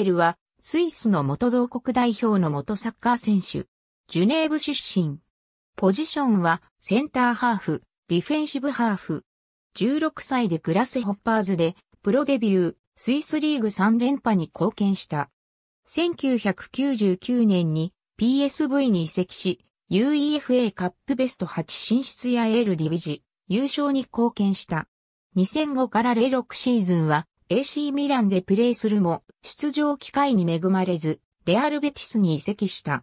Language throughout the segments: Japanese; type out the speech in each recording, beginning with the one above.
エルは、スイスの元同国代表の元サッカー選手。ジュネーブ出身。ポジションは、センターハーフ、ディフェンシブハーフ。16歳でグラスホッパーズで、プロデビュー、スイスリーグ3連覇に貢献した。1999年に PSV に移籍し、UEFA カップベスト8進出やエルディビジ、優勝に貢献した。2005から06シーズンは AC ミランでプレーするも、出場機会に恵まれず、レアルベティスに移籍した。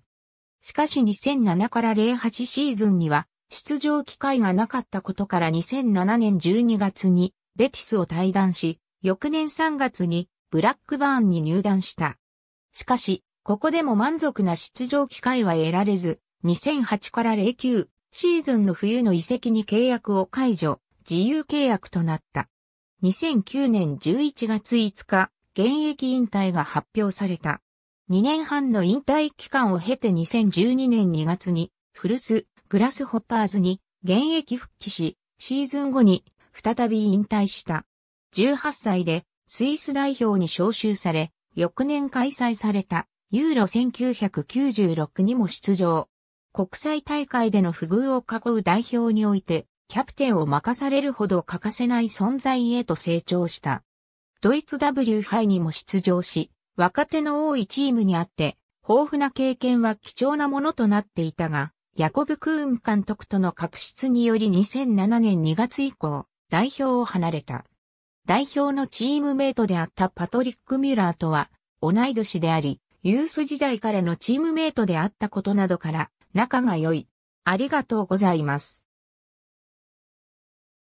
しかし2007から08シーズンには、出場機会がなかったことから2007年12月に、ベティスを退団し、翌年3月に、ブラックバーンに入団した。しかし、ここでも満足な出場機会は得られず、2008から09シーズンの冬の移籍に契約を解除、自由契約となった。2009年11月5日、現役引退が発表された。2年半の引退期間を経て2012年2月に、古巣、グラスホッパーズに現役復帰し、シーズン後に再び引退した。18歳でスイス代表に招集され、翌年開催されたユーロ1996にも出場。国際大会での不遇を囲う代表においてキャプテンを任されるほど欠かせない存在へと成長した。ドイツ W 杯にも出場し、若手の多いチームにあって、豊富な経験は貴重なものとなっていたが、ヤコブ・クーン監督との確執により2007年2月以降、代表を離れた。代表のチームメイトであったパトリック・ミュラーとは、同い年であり、ユース時代からのチームメイトであったことなどから、仲が良い。ありがとうございます。